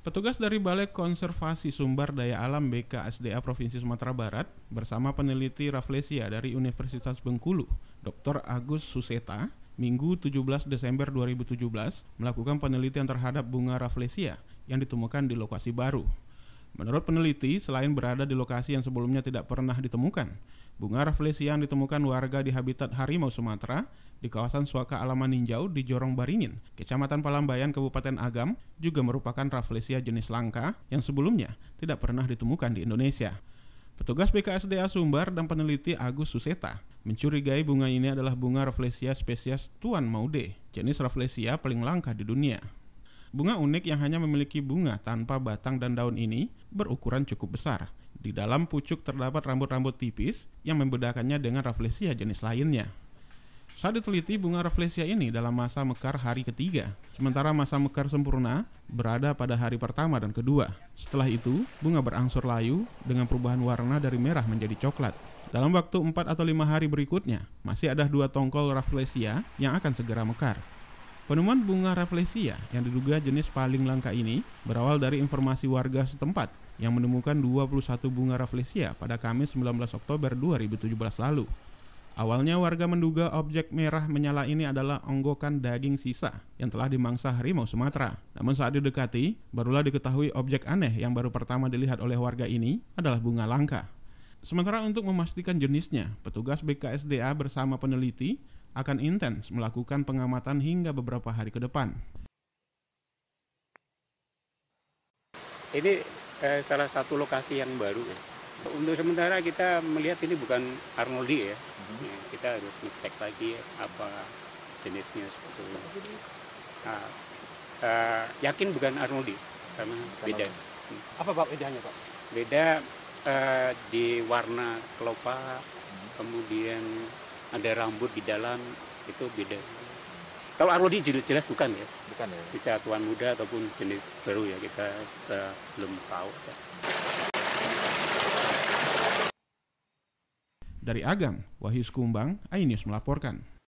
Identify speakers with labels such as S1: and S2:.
S1: Petugas dari Balai Konservasi Sumber Daya Alam BKSDA Provinsi Sumatera Barat bersama peneliti Raflesia dari Universitas Bengkulu, Dr. Agus Suseta, Minggu 17 Desember 2017 melakukan penelitian terhadap bunga Raflesia yang ditemukan di lokasi baru. Menurut peneliti, selain berada di lokasi yang sebelumnya tidak pernah ditemukan, bunga Raflesia yang ditemukan warga di habitat harimau Sumatera di kawasan Suaka Alaman Ninjau di Jorong Baringin, Kecamatan Palambayan, Kabupaten Agam, juga merupakan Rafflesia jenis langka yang sebelumnya tidak pernah ditemukan di Indonesia. Petugas BKSDA Sumbar dan peneliti Agus Suseta mencurigai bunga ini adalah bunga Rafflesia spesies Tuan Maude, jenis Rafflesia paling langka di dunia. Bunga unik yang hanya memiliki bunga tanpa batang dan daun ini berukuran cukup besar. Di dalam pucuk terdapat rambut-rambut tipis yang membedakannya dengan Rafflesia jenis lainnya. Saat diteliti, bunga rafflesia ini dalam masa mekar hari ketiga, sementara masa mekar sempurna berada pada hari pertama dan kedua. Setelah itu, bunga berangsur layu dengan perubahan warna dari merah menjadi coklat. Dalam waktu 4 atau 5 hari berikutnya, masih ada dua tongkol rafflesia yang akan segera mekar. Penemuan bunga rafflesia yang diduga jenis paling langka ini berawal dari informasi warga setempat yang menemukan 21 bunga rafflesia pada Kamis 19 Oktober 2017 lalu. Awalnya warga menduga objek merah menyala ini adalah onggokan daging sisa yang telah dimangsa harimau Sumatera. Namun saat didekati, barulah diketahui objek aneh yang baru pertama dilihat oleh warga ini adalah bunga langka. Sementara untuk memastikan jenisnya, petugas BKSDA bersama peneliti akan intens melakukan pengamatan hingga beberapa hari ke depan.
S2: Ini eh, salah satu lokasi yang baru ya untuk sementara kita melihat ini bukan Arnoldi ya. Hmm. ya kita harus ngecek lagi apa jenisnya seperti itu. Nah, uh, yakin bukan Arnoldi karena beda. Apa pak bedanya pak? Beda uh, di warna kelopak, hmm. kemudian ada rambut di dalam itu beda. Kalau Arnoldi jelas bukan ya. Bukan ya. Bisa tuan muda ataupun jenis baru ya kita, kita belum tahu.
S1: Dari Agam, Wahyu Skumbang, INews melaporkan.